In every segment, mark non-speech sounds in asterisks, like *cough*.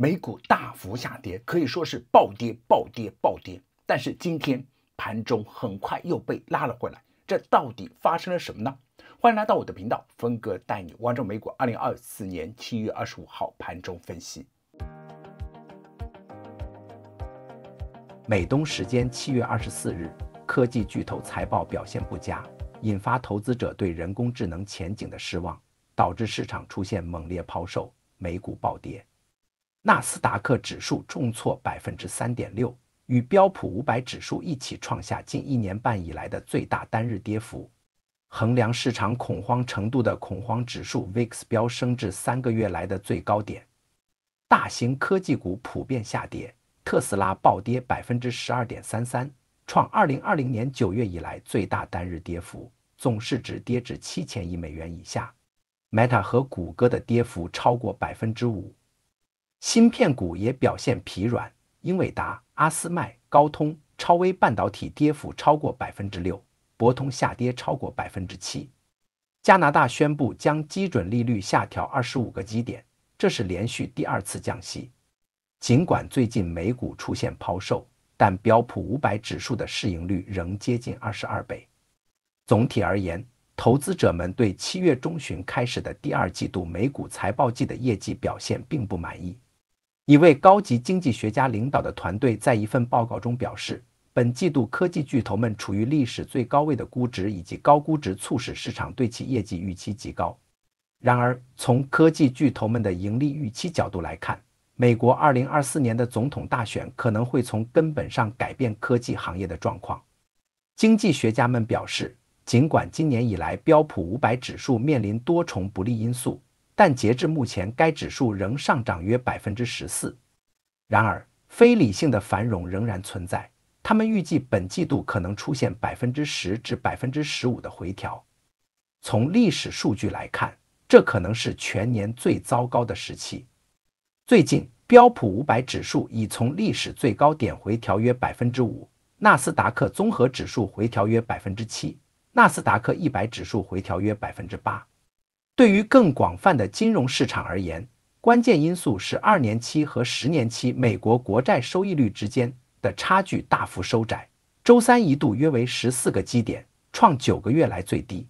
美股大幅下跌，可以说是暴跌、暴跌、暴跌。但是今天盘中很快又被拉了回来，这到底发生了什么呢？欢迎来到我的频道，峰哥带你关注美股。二零二四年七月二十五号盘中分析。美东时间七月二十四日，科技巨头财报表现不佳，引发投资者对人工智能前景的失望，导致市场出现猛烈抛售，美股暴跌。纳斯达克指数重挫百分之三点六，与标普五百指数一起创下近一年半以来的最大单日跌幅。衡量市场恐慌程度的恐慌指数 VIX 飙升至三个月来的最高点。大型科技股普遍下跌，特斯拉暴跌百分之十二点三三，创二零二零年九月以来最大单日跌幅，总市值跌至七千亿美元以下。Meta 和谷歌的跌幅超过百分之五。芯片股也表现疲软，英伟达、阿斯麦、高通、超威半导体跌幅超过百分之六，博通下跌超过百分之七。加拿大宣布将基准利率下调二十五个基点，这是连续第二次降息。尽管最近美股出现抛售，但标普五百指数的市盈率仍接近二十二倍。总体而言，投资者们对七月中旬开始的第二季度美股财报季的业绩表现并不满意。一位高级经济学家领导的团队在一份报告中表示，本季度科技巨头们处于历史最高位的估值，以及高估值促使市场对其业绩预期极高。然而，从科技巨头们的盈利预期角度来看，美国二零二四年的总统大选可能会从根本上改变科技行业的状况。经济学家们表示，尽管今年以来标普五百指数面临多重不利因素。但截至目前，该指数仍上涨约百分之十四。然而，非理性的繁荣仍然存在。他们预计本季度可能出现百分之十至百分之十五的回调。从历史数据来看，这可能是全年最糟糕的时期。最近，标普五百指数已从历史最高点回调约百分之五，纳斯达克综合指数回调约百分之七，纳斯达克一百指数回调约百分之八。对于更广泛的金融市场而言，关键因素是二年期和十年期美国国债收益率之间的差距大幅收窄。周三一度约为十四个基点，创九个月来最低。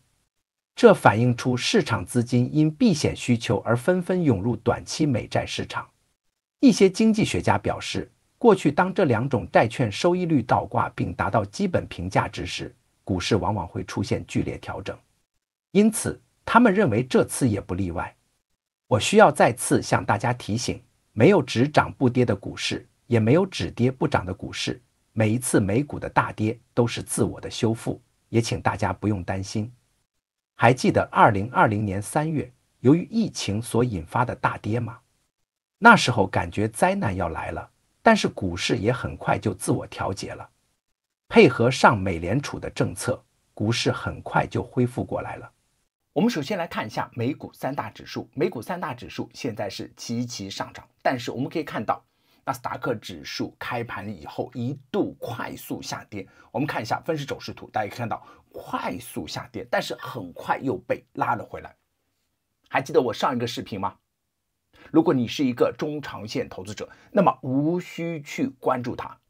这反映出市场资金因避险需求而纷纷涌入短期美债市场。一些经济学家表示，过去当这两种债券收益率倒挂并达到基本平价之时，股市往往会出现剧烈调整。因此。他们认为这次也不例外。我需要再次向大家提醒：没有只涨不跌的股市，也没有只跌不涨的股市。每一次美股的大跌都是自我的修复，也请大家不用担心。还记得二零二零年三月，由于疫情所引发的大跌吗？那时候感觉灾难要来了，但是股市也很快就自我调节了，配合上美联储的政策，股市很快就恢复过来了。我们首先来看一下美股三大指数，美股三大指数现在是齐齐上涨，但是我们可以看到纳斯达克指数开盘以后一度快速下跌，我们看一下分时走势图，大家可以看到快速下跌，但是很快又被拉了回来。还记得我上一个视频吗？如果你是一个中长线投资者，那么无需去关注它。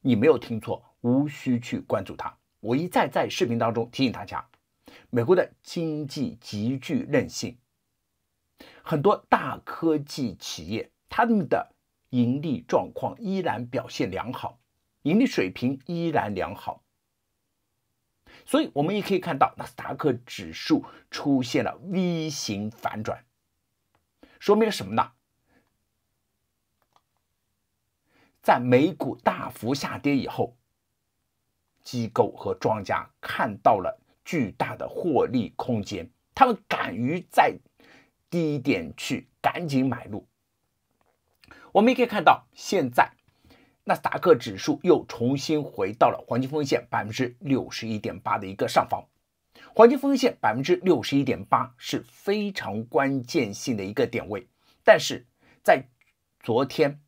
你没有听错，无需去关注它。我一再在视频当中提醒大家。美国的经济极具韧性，很多大科技企业他们的盈利状况依然表现良好，盈利水平依然良好，所以我们也可以看到纳斯达克指数出现了 V 型反转，说明了什么呢？在美股大幅下跌以后，机构和庄家看到了。巨大的获利空间，他们敢于在低点去赶紧买入。我们也可以看到，现在纳斯达克指数又重新回到了黄金风险百分之六十一点八的一个上方。黄金风险百分之六十一点八是非常关键性的一个点位，但是在昨天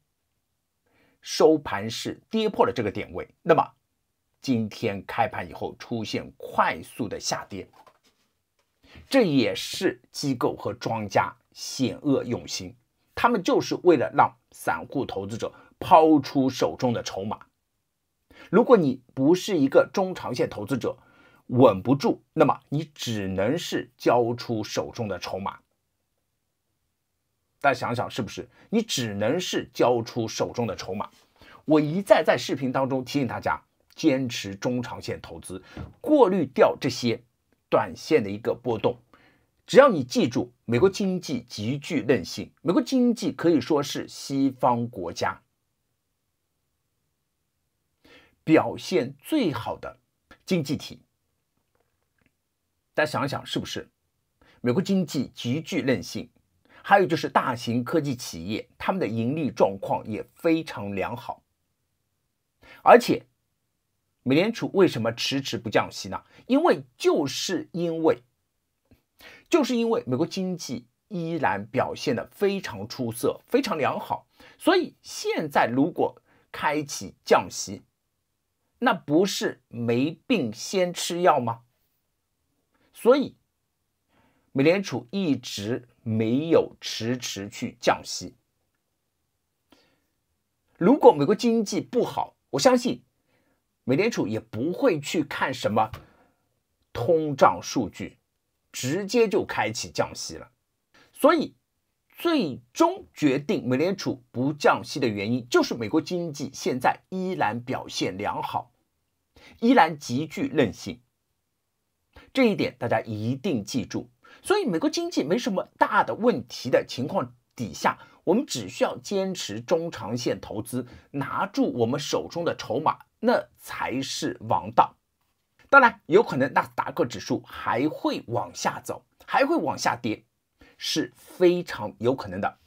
收盘是跌破了这个点位，那么。今天开盘以后出现快速的下跌，这也是机构和庄家险恶用心，他们就是为了让散户投资者抛出手中的筹码。如果你不是一个中长线投资者，稳不住，那么你只能是交出手中的筹码。大家想想是不是？你只能是交出手中的筹码。我一再在视频当中提醒大家。坚持中长线投资，过滤掉这些短线的一个波动。只要你记住，美国经济极具韧性。美国经济可以说是西方国家表现最好的经济体。大家想想，是不是？美国经济极具韧性，还有就是大型科技企业，他们的盈利状况也非常良好，而且。美联储为什么迟迟不降息呢？因为就是因为就是因为美国经济依然表现的非常出色，非常良好，所以现在如果开启降息，那不是没病先吃药吗？所以美联储一直没有迟迟去降息。如果美国经济不好，我相信。美联储也不会去看什么通胀数据，直接就开启降息了。所以，最终决定美联储不降息的原因，就是美国经济现在依然表现良好，依然极具韧性。这一点大家一定记住。所以，美国经济没什么大的问题的情况底下，我们只需要坚持中长线投资，拿住我们手中的筹码。那才是王道。当然，有可能纳斯达克指数还会往下走，还会往下跌，是非常有可能的。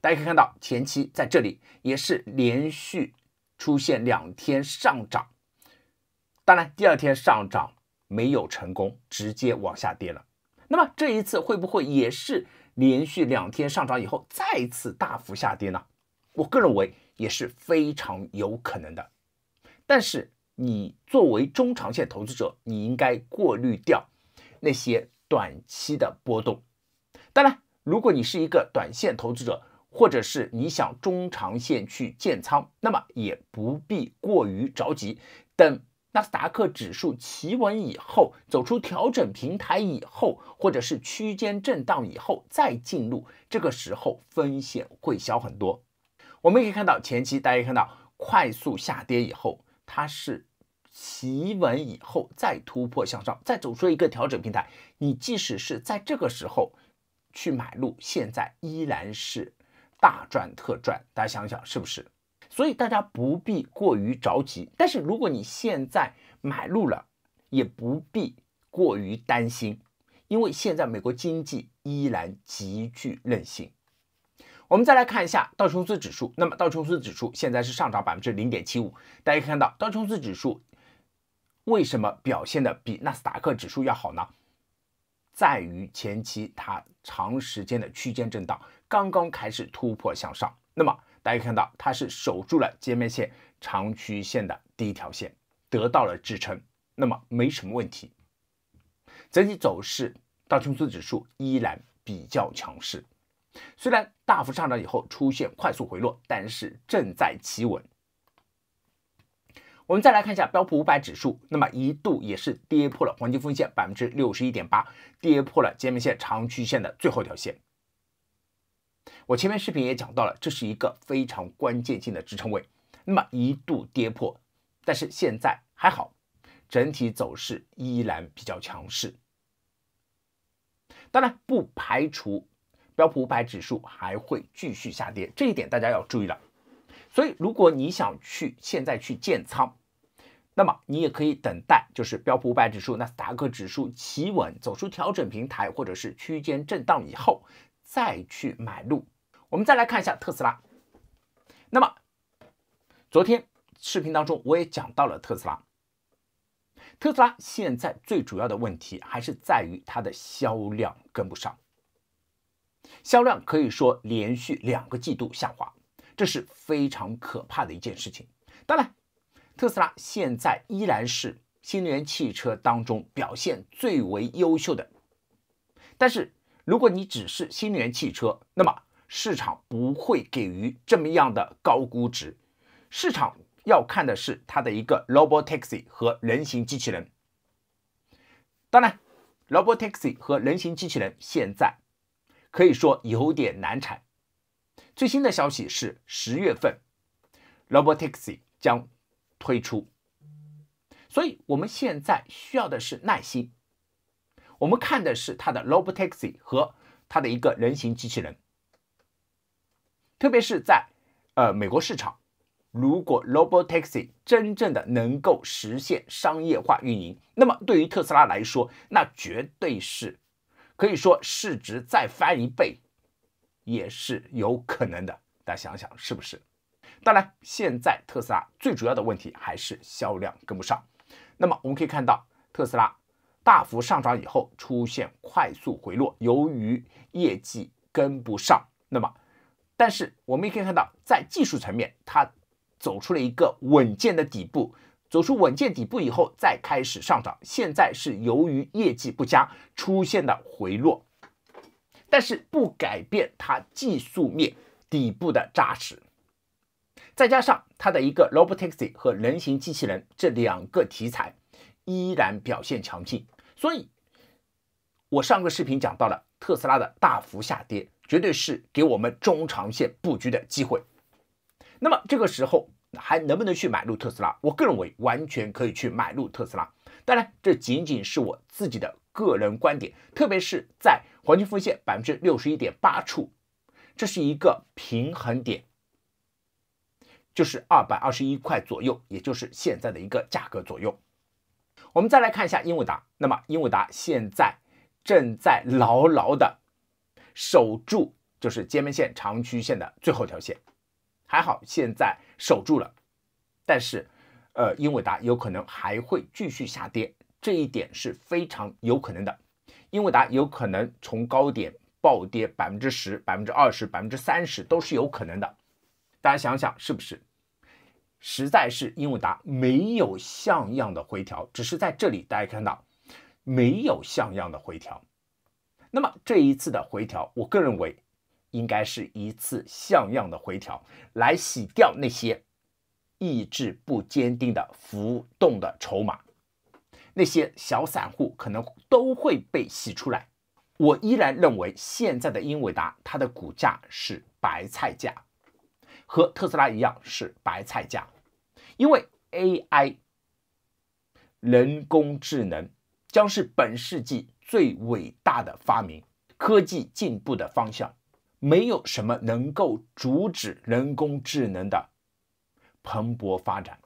大家可以看到，前期在这里也是连续出现两天上涨，当然第二天上涨没有成功，直接往下跌了。那么这一次会不会也是连续两天上涨以后再次大幅下跌呢？我个人认为也是非常有可能的。但是你作为中长线投资者，你应该过滤掉那些短期的波动。当然，如果你是一个短线投资者，或者是你想中长线去建仓，那么也不必过于着急。等纳斯达克指数企稳以后，走出调整平台以后，或者是区间震荡以后再进入，这个时候风险会小很多。我们可以看到前期大家看到快速下跌以后。它是企稳以后再突破向上，再走出一个调整平台。你即使是在这个时候去买入，现在依然是大赚特赚。大家想想是不是？所以大家不必过于着急。但是如果你现在买入了，也不必过于担心，因为现在美国经济依然极具韧性。我们再来看一下道琼斯指数，那么道琼斯指数现在是上涨百分之零点七五。大家看到道琼斯指数为什么表现的比纳斯达克指数要好呢？在于前期它长时间的区间震荡，刚刚开始突破向上。那么大家看到它是守住了界面线长曲线的第一条线，得到了支撑，那么没什么问题。整体走势，道琼斯指数依然比较强势。虽然大幅上涨以后出现快速回落，但是正在企稳。我们再来看一下标普五百指数，那么一度也是跌破了黄金分线百分之六十一点八，跌破了前面线长曲线的最后一条线。我前面视频也讲到了，这是一个非常关键性的支撑位，那么一度跌破，但是现在还好，整体走势依然比较强势。当然不排除。标普五百指数还会继续下跌，这一点大家要注意了。所以，如果你想去现在去建仓，那么你也可以等待，就是标普五百指数、纳斯达克指数企稳，走出调整平台或者是区间震荡以后，再去买入。我们再来看一下特斯拉。那么，昨天视频当中我也讲到了特斯拉，特斯拉现在最主要的问题还是在于它的销量跟不上。销量可以说连续两个季度下滑，这是非常可怕的一件事情。当然，特斯拉现在依然是新能源汽车当中表现最为优秀的。但是，如果你只是新能源汽车，那么市场不会给予这么样的高估值。市场要看的是它的一个 Robotaxi 和人形机器人。当然，Robotaxi 和人形机器人现在。可以说有点难产。最新的消息是十月份，Robotaxi 将推出，所以我们现在需要的是耐心。我们看的是它的 Robotaxi 和它的一个人形机器人，特别是在呃美国市场，如果 Robotaxi 真正的能够实现商业化运营，那么对于特斯拉来说，那绝对是。可以说市值再翻一倍，也是有可能的。大家想想是不是？当然，现在特斯拉最主要的问题还是销量跟不上。那么我们可以看到，特斯拉大幅上涨以后出现快速回落，由于业绩跟不上，那么但是我们也可以看到，在技术层面，它走出了一个稳健的底部。走出稳健底部以后，再开始上涨。现在是由于业绩不佳出现的回落，但是不改变它技术面底部的扎实。再加上它的一个 RoboTaxi 和人形机器人这两个题材依然表现强劲，所以我上个视频讲到了特斯拉的大幅下跌，绝对是给我们中长线布局的机会。那么这个时候。还能不能去买入特斯拉？我个人认为完全可以去买入特斯拉。当然，这仅仅是我自己的个人观点。特别是在黄金分线百分之六十一点八处，这是一个平衡点，就是二百二十一块左右，也就是现在的一个价格左右。我们再来看一下英伟达，那么英伟达现在正在牢牢的守住，就是肩背线长曲线的最后一条线。还好现在守住了，但是，呃，英伟达有可能还会继续下跌，这一点是非常有可能的。英伟达有可能从高点暴跌百分之十、百分之二十、百分之三十都是有可能的。大家想想是不是？实在是英伟达没有像样的回调，只是在这里大家看到没有像样的回调。那么这一次的回调，我个人认为。应该是一次像样的回调，来洗掉那些意志不坚定的浮动的筹码，那些小散户可能都会被洗出来。我依然认为现在的英伟达它的股价是白菜价，和特斯拉一样是白菜价，因为 AI 人工智能将是本世纪最伟大的发明，科技进步的方向。没有什么能够阻止人工智能的蓬勃发展，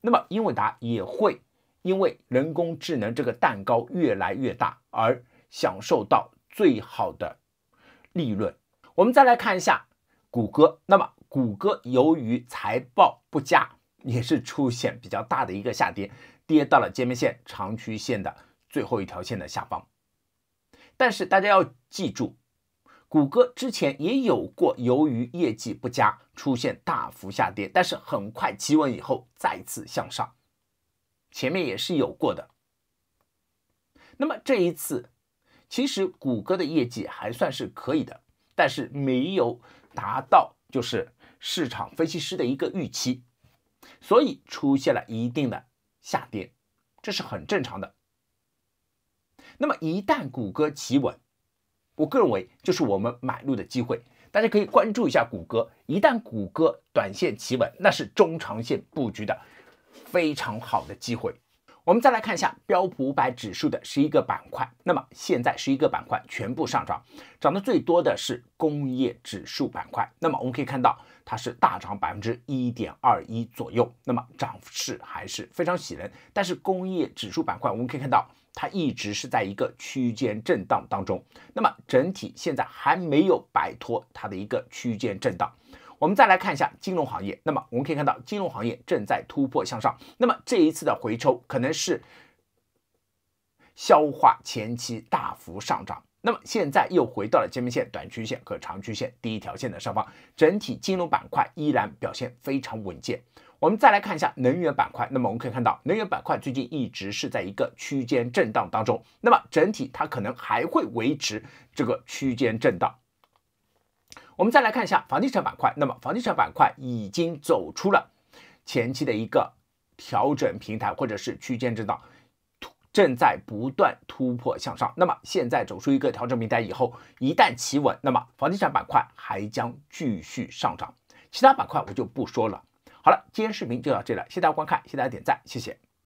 那么英伟达也会因为人工智能这个蛋糕越来越大而享受到最好的利润。我们再来看一下谷歌，那么谷歌由于财报不佳，也是出现比较大的一个下跌，跌到了界面线长曲线的最后一条线的下方。但是大家要记住。谷歌之前也有过，由于业绩不佳出现大幅下跌，但是很快企稳以后再次向上，前面也是有过的。那么这一次，其实谷歌的业绩还算是可以的，但是没有达到就是市场分析师的一个预期，所以出现了一定的下跌，这是很正常的。那么一旦谷歌企稳，我个人认为，就是我们买入的机会。大家可以关注一下谷歌，一旦谷歌短线企稳，那是中长线布局的非常好的机会。我们再来看一下标普五百指数的十一个板块，那么现在十一个板块全部上涨，涨得最多的是工业指数板块。那么我们可以看到，它是大涨百分之一点二一左右，那么涨势还是非常喜人。但是工业指数板块，我们可以看到。它一直是在一个区间震荡当中，那么整体现在还没有摆脱它的一个区间震荡。我们再来看一下金融行业，那么我们可以看到金融行业正在突破向上，那么这一次的回抽可能是 *laughs* 消化前期大幅上涨，那么现在又回到了面线短曲线和长曲线第一条线的上方，整体金融板块依然表现非常稳健。我们再来看一下能源板块，那么我们可以看到，能源板块最近一直是在一个区间震荡当中，那么整体它可能还会维持这个区间震荡。我们再来看一下房地产板块，那么房地产板块已经走出了前期的一个调整平台或者是区间震荡，正在不断突破向上。那么现在走出一个调整平台以后，一旦企稳，那么房地产板块还将继续上涨。其他板块我就不说了。好了，今天视频就到这了，谢谢大家观看，谢谢大家点赞，谢谢。